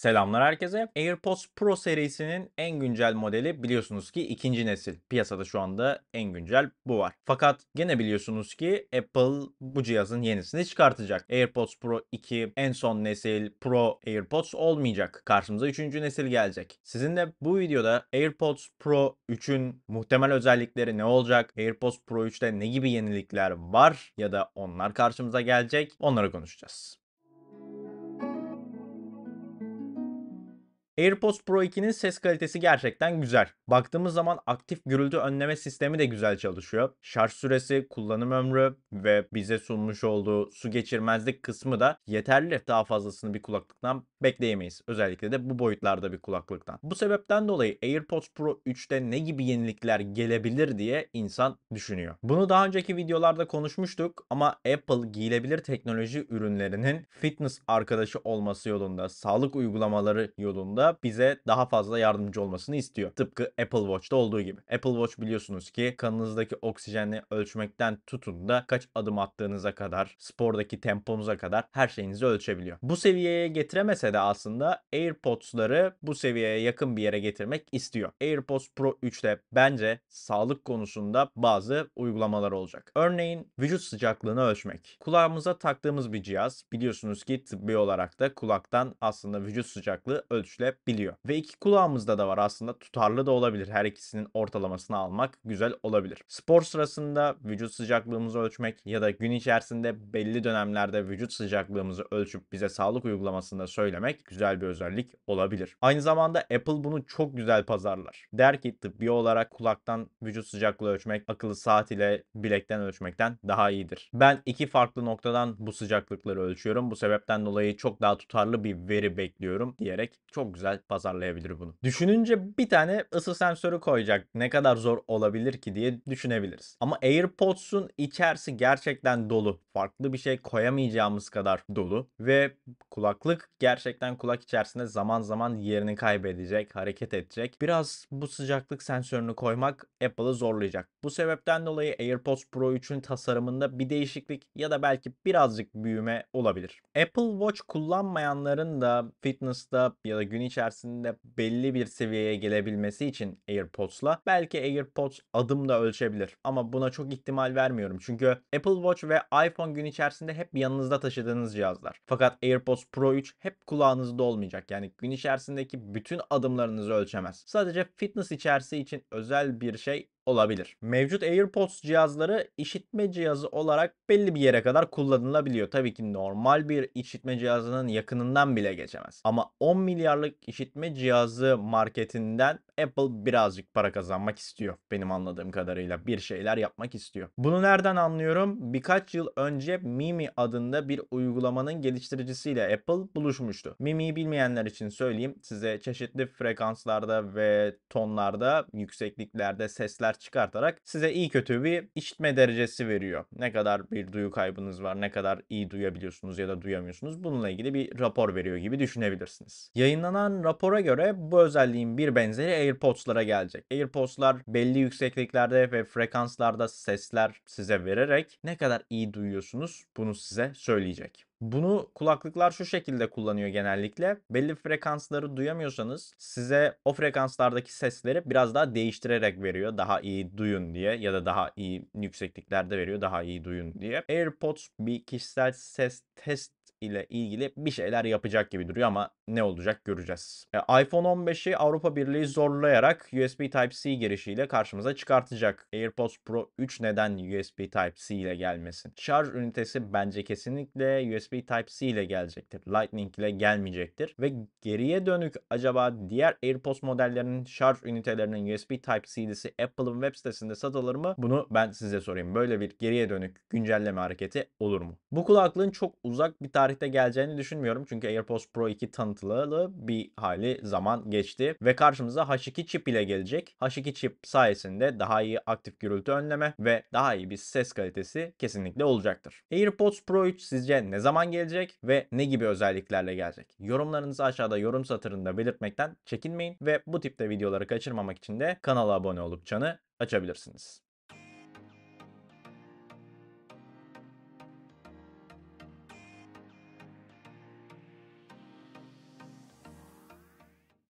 Selamlar herkese. AirPods Pro serisinin en güncel modeli biliyorsunuz ki ikinci nesil. Piyasada şu anda en güncel bu var. Fakat gene biliyorsunuz ki Apple bu cihazın yenisini çıkartacak. AirPods Pro 2 en son nesil Pro AirPods olmayacak. Karşımıza üçüncü nesil gelecek. Sizin de bu videoda AirPods Pro 3'ün muhtemel özellikleri ne olacak? AirPods Pro 3'te ne gibi yenilikler var ya da onlar karşımıza gelecek? Onları konuşacağız. AirPods Pro 2'nin ses kalitesi gerçekten güzel. Baktığımız zaman aktif gürültü önleme sistemi de güzel çalışıyor. Şarj süresi, kullanım ömrü ve bize sunmuş olduğu su geçirmezlik kısmı da yeterli. Daha fazlasını bir kulaklıktan bekleyemeyiz. Özellikle de bu boyutlarda bir kulaklıktan. Bu sebepten dolayı AirPods Pro 3'te ne gibi yenilikler gelebilir diye insan düşünüyor. Bunu daha önceki videolarda konuşmuştuk ama Apple giyilebilir teknoloji ürünlerinin fitness arkadaşı olması yolunda, sağlık uygulamaları yolunda bize daha fazla yardımcı olmasını istiyor. Tıpkı Apple Watch'ta olduğu gibi. Apple Watch biliyorsunuz ki kanınızdaki oksijeni ölçmekten tutun da kaç adım attığınıza kadar, spordaki temponuza kadar her şeyinizi ölçebiliyor. Bu seviyeye getiremese de aslında AirPods'ları bu seviyeye yakın bir yere getirmek istiyor. AirPods Pro 3'te bence sağlık konusunda bazı uygulamalar olacak. Örneğin vücut sıcaklığını ölçmek. Kulağımıza taktığımız bir cihaz biliyorsunuz ki tıbbi olarak da kulaktan aslında vücut sıcaklığı ölçülebiliyor biliyor. Ve iki kulağımızda da var aslında tutarlı da olabilir. Her ikisinin ortalamasını almak güzel olabilir. Spor sırasında vücut sıcaklığımızı ölçmek ya da gün içerisinde belli dönemlerde vücut sıcaklığımızı ölçüp bize sağlık uygulamasında söylemek güzel bir özellik olabilir. Aynı zamanda Apple bunu çok güzel pazarlar. Der ki tıbbi olarak kulaktan vücut sıcaklığı ölçmek akıllı saat ile bilekten ölçmekten daha iyidir. Ben iki farklı noktadan bu sıcaklıkları ölçüyorum. Bu sebepten dolayı çok daha tutarlı bir veri bekliyorum diyerek çok güzel güzel pazarlayabilir bunu. Düşününce bir tane ısı sensörü koyacak. Ne kadar zor olabilir ki diye düşünebiliriz. Ama AirPods'un içerisi gerçekten dolu. Farklı bir şey koyamayacağımız kadar dolu ve kulaklık gerçekten kulak içerisinde zaman zaman yerini kaybedecek, hareket edecek. Biraz bu sıcaklık sensörünü koymak Apple'ı zorlayacak. Bu sebepten dolayı AirPods Pro 3'ün tasarımında bir değişiklik ya da belki birazcık büyüme olabilir. Apple Watch kullanmayanların da fitness'ta ya da gün içerisinde belli bir seviyeye gelebilmesi için AirPods'la belki AirPods adım da ölçebilir. Ama buna çok ihtimal vermiyorum. Çünkü Apple Watch ve iPhone gün içerisinde hep yanınızda taşıdığınız cihazlar. Fakat AirPods Pro 3 hep kulağınızda olmayacak. Yani gün içerisindeki bütün adımlarınızı ölçemez. Sadece fitness içerisi için özel bir şey olabilir. Mevcut AirPods cihazları işitme cihazı olarak belli bir yere kadar kullanılabiliyor. Tabii ki normal bir işitme cihazının yakınından bile geçemez. Ama 10 milyarlık işitme cihazı marketinden Apple birazcık para kazanmak istiyor. Benim anladığım kadarıyla bir şeyler yapmak istiyor. Bunu nereden anlıyorum? Birkaç yıl önce Mimi adında bir uygulamanın geliştiricisiyle Apple buluşmuştu. Mimi'yi bilmeyenler için söyleyeyim. Size çeşitli frekanslarda ve tonlarda, yüksekliklerde sesler çıkartarak size iyi kötü bir işitme derecesi veriyor. Ne kadar bir duyu kaybınız var, ne kadar iyi duyabiliyorsunuz ya da duyamıyorsunuz bununla ilgili bir rapor veriyor gibi düşünebilirsiniz. Yayınlanan rapora göre bu özelliğin bir benzeri AirPods'lara gelecek. AirPods'lar belli yüksekliklerde ve frekanslarda sesler size vererek ne kadar iyi duyuyorsunuz bunu size söyleyecek. Bunu kulaklıklar şu şekilde kullanıyor genellikle. Belli frekansları duyamıyorsanız size o frekanslardaki sesleri biraz daha değiştirerek veriyor. Daha iyi duyun diye ya da daha iyi yüksekliklerde veriyor. Daha iyi duyun diye. AirPods bir kişisel ses test ile ilgili bir şeyler yapacak gibi duruyor ama ne olacak göreceğiz. E, iPhone 15'i Avrupa Birliği zorlayarak USB Type-C girişiyle karşımıza çıkartacak. AirPods Pro 3 neden USB Type-C ile gelmesin? Şarj ünitesi bence kesinlikle USB Type-C ile gelecektir. Lightning ile gelmeyecektir. Ve geriye dönük acaba diğer AirPods modellerinin şarj ünitelerinin USB Type-C'lisi Apple'ın web sitesinde satılır mı? Bunu ben size sorayım. Böyle bir geriye dönük güncelleme hareketi olur mu? Bu kulaklığın çok uzak bir tarih tarihte geleceğini düşünmüyorum. Çünkü AirPods Pro 2 tanıtılı bir hali zaman geçti. Ve karşımıza H2 çip ile gelecek. H2 çip sayesinde daha iyi aktif gürültü önleme ve daha iyi bir ses kalitesi kesinlikle olacaktır. AirPods Pro 3 sizce ne zaman gelecek ve ne gibi özelliklerle gelecek? Yorumlarınızı aşağıda yorum satırında belirtmekten çekinmeyin ve bu tipte videoları kaçırmamak için de kanala abone olup çanı açabilirsiniz.